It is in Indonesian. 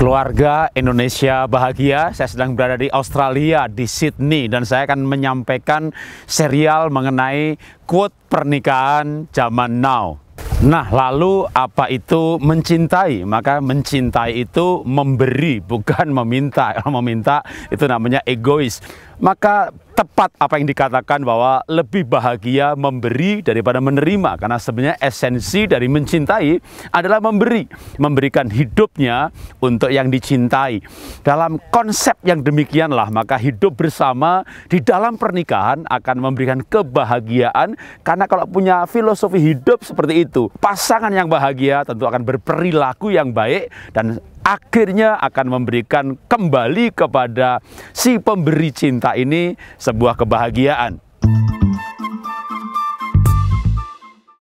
Keluarga Indonesia Bahagia, saya sedang berada di Australia, di Sydney, dan saya akan menyampaikan serial mengenai quote pernikahan zaman now. Nah, lalu apa itu mencintai? Maka mencintai itu memberi, bukan meminta. Kalau meminta itu namanya egois maka tepat apa yang dikatakan bahwa lebih bahagia memberi daripada menerima karena sebenarnya esensi dari mencintai adalah memberi memberikan hidupnya untuk yang dicintai dalam konsep yang demikianlah maka hidup bersama di dalam pernikahan akan memberikan kebahagiaan karena kalau punya filosofi hidup seperti itu pasangan yang bahagia tentu akan berperilaku yang baik dan akhirnya akan memberikan kembali kepada si pemberi cinta ini sebuah kebahagiaan.